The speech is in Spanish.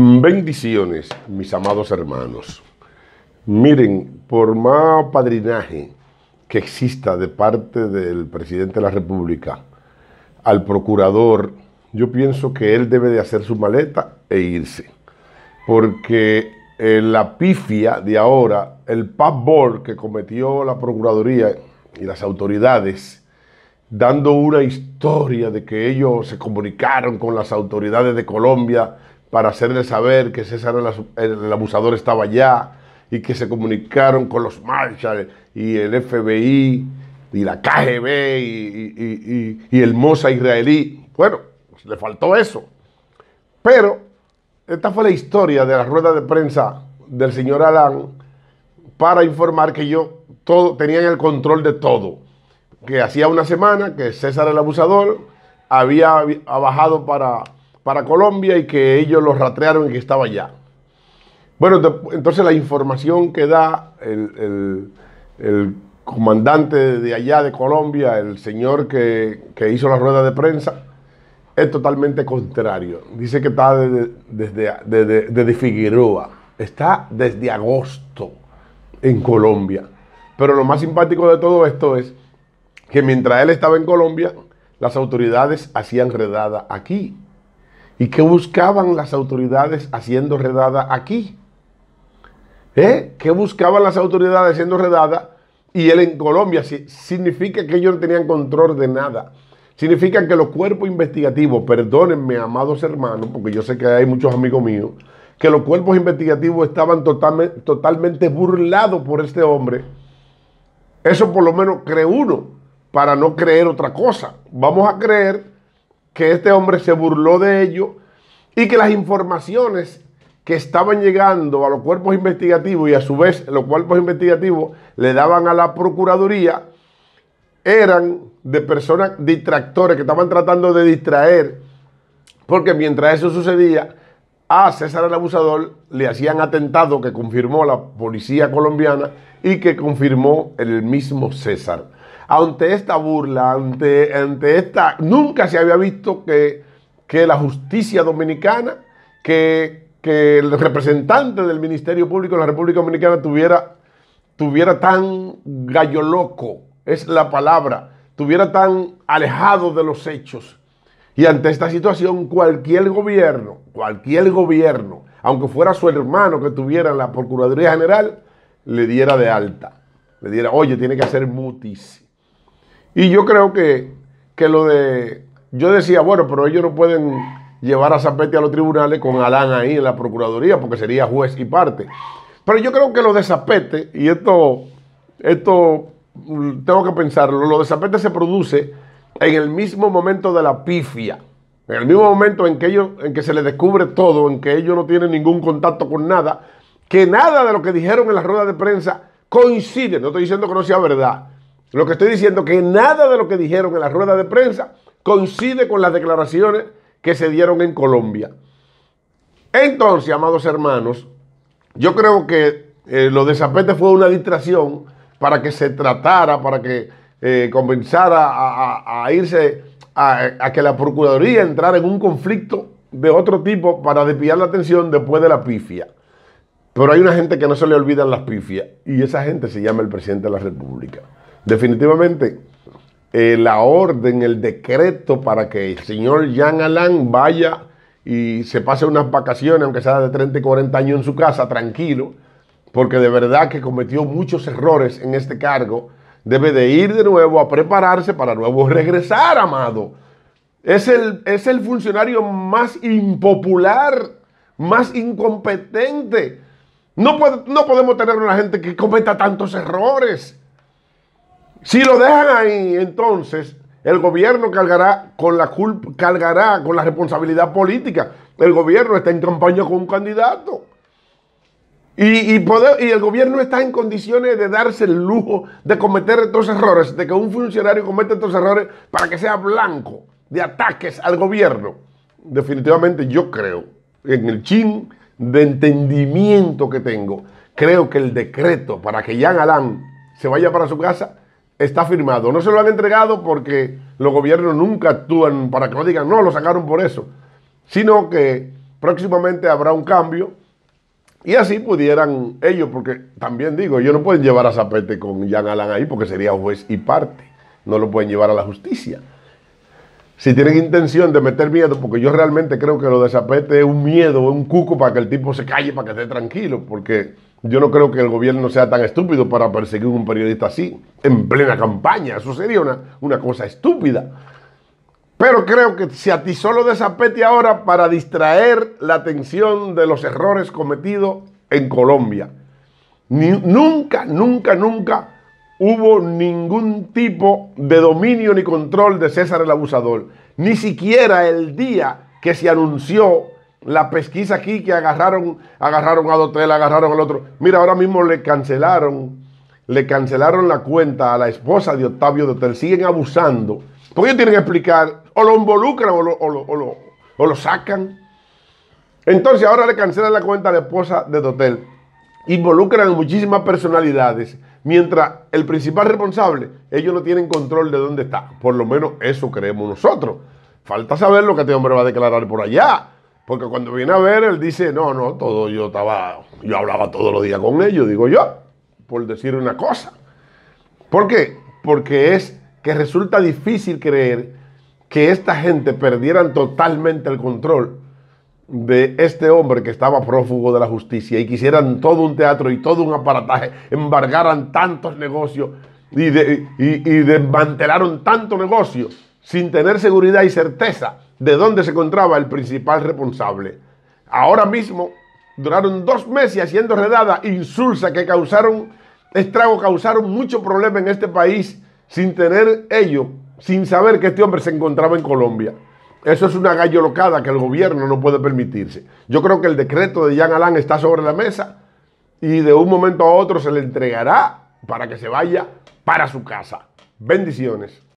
Bendiciones, mis amados hermanos. Miren, por más padrinaje que exista de parte del presidente de la República al procurador, yo pienso que él debe de hacer su maleta e irse. Porque en eh, la pifia de ahora, el pavor que cometió la Procuraduría y las autoridades, dando una historia de que ellos se comunicaron con las autoridades de Colombia para hacerle saber que César el, abusador estaba allá y que se comunicaron con los Marshall y el FBI y la KGB y, el Mossad israelí. Bueno, pues le faltó eso. Pero esta fue la historia de la rueda de prensa del señor Alan para informar que yo todo, tenían el control de todo. Que hacía una semana que César el abusador había bajado para para Colombia y que ellos los rastrearon y que estaba allá. Bueno, entonces la información que da el, comandante de allá de Colombia, el señor que, hizo la rueda de prensa, es totalmente contrario. Dice que está desde, desde, desde Figueroa, está desde agosto en Colombia. Pero lo más simpático de todo esto es que mientras él estaba en Colombia, las autoridades hacían redada aquí. ¿Y qué buscaban las autoridades haciendo redada aquí? ¿Eh? ¿Qué buscaban las autoridades haciendo redada? Y él en Colombia significa que ellos no tenían control de nada. Significa que los cuerpos investigativos, perdónenme, amados hermanos, porque yo sé que hay muchos amigos míos, que los cuerpos investigativos estaban totalmente burlados por este hombre. Eso por lo menos cree uno, para no creer otra cosa. Vamos a creer que este hombre se burló de ello y que las informaciones que estaban llegando a los cuerpos investigativos y a su vez los cuerpos investigativos le daban a la Procuraduría eran de personas distractores que estaban tratando de distraer, porque mientras eso sucedía, a César el Abusador le hacían atentado que confirmó la policía colombiana y que confirmó el mismo César ante esta burla, ante, ante esta... Nunca se había visto que, la justicia dominicana, que, que, el representante del Ministerio Público de la República Dominicana tuviera, tuviera tan gallo loco, es la palabra, tuviera tan alejado de los hechos. Y ante esta situación, cualquier gobierno, cualquier gobierno, aunque fuera su hermano que tuviera la Procuraduría General, le diera de alta. Le diera, oye, tiene que hacer mutis. Y yo creo que, lo de. Yo decía, bueno, pero ellos no pueden llevar a Zapete a los tribunales con Alán ahí en la Procuraduría, porque sería juez y parte. Pero yo creo que lo de Zapete, y esto, esto mm, tengo que pensarlo, lo de Zapete se produce en el mismo momento de la pifia, en el mismo momento en que, ellos, en que se les descubre todo, en que ellos no tienen ningún contacto con nada, que nada de lo que dijeron en la rueda de prensa coincide, no estoy diciendo que no sea verdad, lo que estoy diciendo es que nada de lo que dijeron en la rueda de prensa coincide con las declaraciones que se dieron en Colombia. Entonces, amados hermanos, yo creo que eh, lo de Zapete fue una distracción para que se tratara, para que eh, comenzara a, irse, a, a, que la Procuraduría entrara en un conflicto de otro tipo para desviar la atención después de la pifia. Pero hay una gente que no se le olvidan las pifias y esa gente se llama el presidente de la República. Definitivamente, eh, la orden, el decreto para que el señor Jean Alain vaya y se pase unas vacaciones, aunque sea de 30 y 40 años en su casa, tranquilo, porque de verdad que cometió muchos errores en este cargo, debe de ir de nuevo a prepararse para luego regresar, amado. Es el, es el funcionario más impopular, más incompetente. No, no podemos tener una gente que cometa tantos errores. Si lo dejan ahí, entonces el gobierno cargará con la cargará con la responsabilidad política. El gobierno está en campaña con un candidato. Y, el gobierno está en condiciones de darse el lujo de cometer estos errores, de que un funcionario cometa estos errores para que sea blanco de ataques al gobierno. Definitivamente yo creo, en el chin de entendimiento que tengo, creo que el decreto para que Jean Alain se vaya para su casa está firmado. No se lo han entregado porque los gobiernos nunca actúan para que lo digan, no, lo sacaron por eso, sino que próximamente habrá un cambio y así pudieran ellos, porque también digo, ellos no pueden llevar a Zapete con Jan Alan ahí porque sería juez y parte, no lo pueden llevar a la justicia si tienen intención de meter miedo, porque yo realmente creo que lo de Zapete es un miedo, un cuco para que el tipo se calle, para que esté tranquilo, porque yo no creo que el gobierno sea tan estúpido para perseguir a un periodista así, en plena campaña. Eso sería una, una cosa estúpida. Pero creo que se atizó lo de Zapete ahora para distraer la atención de los errores cometidos en Colombia. nunca, nunca, nunca hubo ningún tipo de dominio ni control de César el abusador. Ni siquiera el día que se anunció la pesquisa aquí, que agarraron, agarraron a Dotel, agarraron al otro. Mira, ahora mismo le cancelaron, le cancelaron la cuenta a la esposa de Octavio Dotel. Siguen abusando. ¿Por qué tienen que explicar, o lo involucran o lo, o lo sacan. Entonces ahora le cancelan la cuenta a la esposa de Dotel. Involucran muchísimas personalidades. Mientras el principal responsable, ellos no tienen control de dónde está. Por lo menos eso creemos nosotros. Falta saber lo que este hombre va a declarar por allá. Porque cuando viene a ver, él dice, no, no, todo yo estaba, yo hablaba todos los días con ellos, digo yo, por decir una cosa. ¿Por qué? Porque es que resulta difícil creer que esta gente perdieran totalmente el control de este hombre que estaba prófugo de la justicia y quisieran todo un teatro y todo un aparataje, embargaran tantos negocios y, desmantelaron tanto negocio sin tener seguridad y certeza de dónde se encontraba el principal responsable. Ahora mismo duraron dos meses haciendo redadas insulsa que causaron estrago, causaron mucho problema en este país sin tener ello sin saber que este hombre se encontraba en Colombia. Eso es una gallo locada que el gobierno no puede permitirse. Yo creo que el decreto de Jean Alain está sobre la mesa y de un momento a otro se le entregará para que se vaya para su casa. Bendiciones.